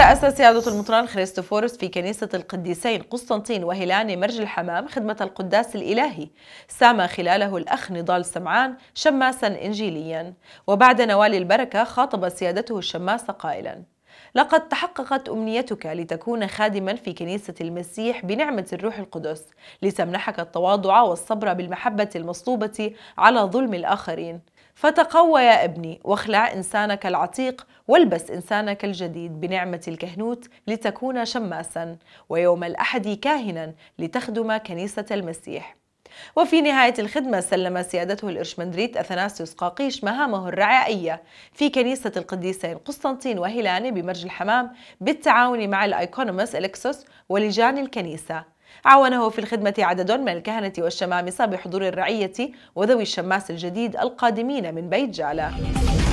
تأسس سيادة المطران خريستوفورس في كنيسة القديسين قسطنطين وهيلاني مرج الحمام خدمة القداس الإلهي سام خلاله الأخ نضال سمعان شماسا إنجيليا وبعد نوال البركة خاطب سيادته الشماسة قائلا لقد تحققت أمنيتك لتكون خادما في كنيسة المسيح بنعمة الروح القدس لتمنحك التواضع والصبر بالمحبة المصلوبة على ظلم الآخرين فتقوى يا ابني واخلع إنسانك العتيق والبس إنسانك الجديد بنعمة الكهنوت لتكون شماسا ويوم الأحد كاهنا لتخدم كنيسة المسيح وفي نهاية الخدمة سلم سيادته الإرشمندريت أثناسيوس قاقيش مهامه الرعائية في كنيسة القديسين قسطنطين وهيلاني بمرج الحمام بالتعاون مع الأيكونوموس إلكسوس ولجان الكنيسة عاونه في الخدمة عدد من الكهنة والشمامسة بحضور الرعية وذوي الشماس الجديد القادمين من بيت جالة